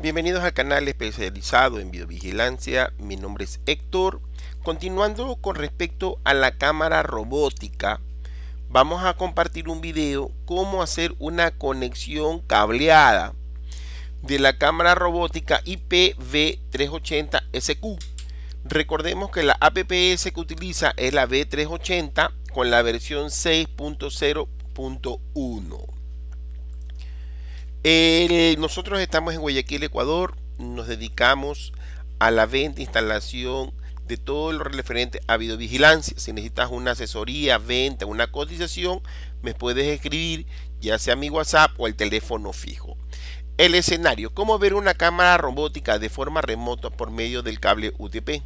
Bienvenidos al canal especializado en videovigilancia, mi nombre es Héctor. Continuando con respecto a la cámara robótica, vamos a compartir un video cómo hacer una conexión cableada de la cámara robótica IPv380SQ. Recordemos que la APPS que utiliza es la V380 con la versión 6.0.1 nosotros estamos en Guayaquil, Ecuador. Nos dedicamos a la venta, instalación de todo lo referente a videovigilancia. Si necesitas una asesoría, venta, una cotización, me puedes escribir ya sea mi WhatsApp o el teléfono fijo. El escenario, cómo ver una cámara robótica de forma remota por medio del cable UTP.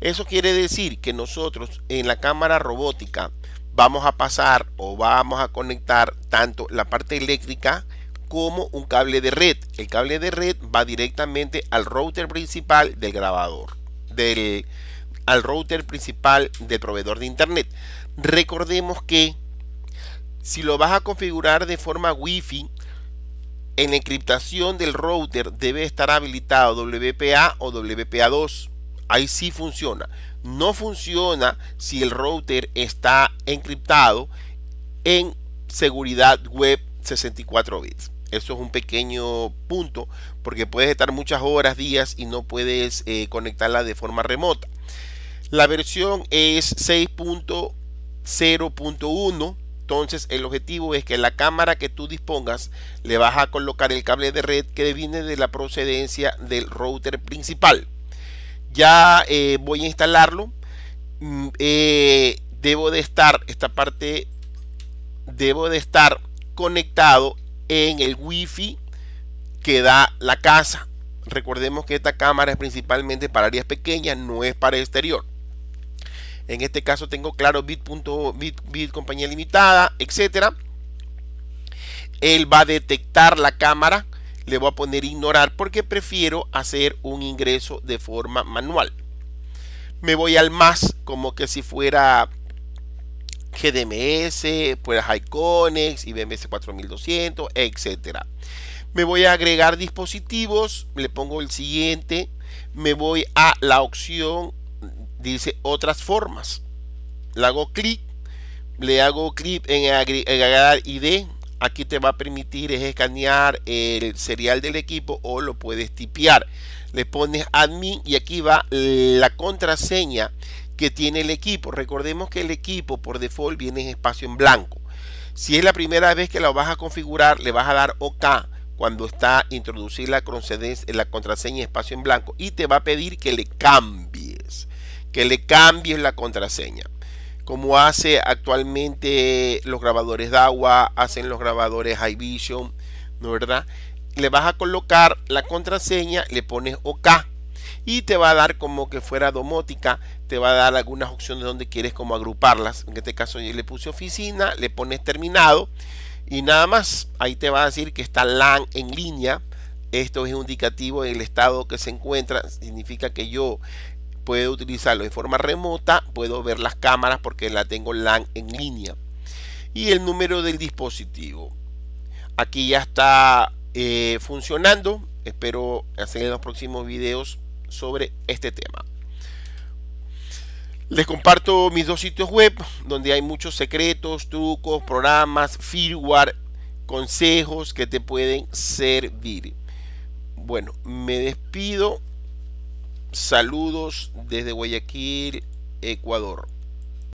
Eso quiere decir que nosotros en la cámara robótica vamos a pasar o vamos a conectar tanto la parte eléctrica como un cable de red. El cable de red va directamente al router principal del grabador, del, al router principal del proveedor de internet. Recordemos que si lo vas a configurar de forma Wi-Fi, en la encriptación del router debe estar habilitado WPA o WPA2. Ahí sí funciona. No funciona si el router está encriptado en seguridad web 64 bits. Eso es un pequeño punto porque puedes estar muchas horas, días y no puedes eh, conectarla de forma remota. La versión es 6.0.1. Entonces el objetivo es que la cámara que tú dispongas le vas a colocar el cable de red que viene de la procedencia del router principal. Ya eh, voy a instalarlo. Mm, eh, debo de estar esta parte. Debo de estar conectado en el wifi que da la casa. Recordemos que esta cámara es principalmente para áreas pequeñas, no es para exterior. En este caso tengo claro bit, punto, bit, bit compañía limitada, etcétera. Él va a detectar la cámara. Le voy a poner ignorar porque prefiero hacer un ingreso de forma manual. Me voy al más como que si fuera GDMS, pues Iconex, IBMS 4200, etcétera Me voy a agregar dispositivos, le pongo el siguiente, me voy a la opción, dice otras formas. Le hago clic, le hago clic en, agregar, ID, aquí te va a permitir escanear el serial del equipo o lo puedes tipear. Le pones admin y aquí va la contraseña que tiene el equipo. Recordemos que el equipo por default viene en espacio en blanco. Si es la primera vez que lo vas a configurar, le vas a dar OK cuando está introducir la, la contraseña espacio en blanco y te va a pedir que le cambies, que le cambies la contraseña. Como hace actualmente los grabadores de agua, hacen los grabadores High Vision, ¿no verdad? Le vas a colocar la contraseña, le pones OK y te va a dar como que fuera domótica, te va a dar algunas opciones donde quieres como agruparlas. En este caso yo le puse oficina, le pones terminado y nada más. Ahí te va a decir que está LAN en línea. Esto es indicativo del estado que se encuentra. Significa que yo puedo utilizarlo de forma remota, puedo ver las cámaras porque la tengo LAN en línea. Y el número del dispositivo. Aquí ya está eh, funcionando. Espero hacer en los próximos videos sobre este tema. Les comparto mis dos sitios web donde hay muchos secretos, trucos, programas, firmware, consejos que te pueden servir. Bueno, me despido. Saludos desde Guayaquil, Ecuador.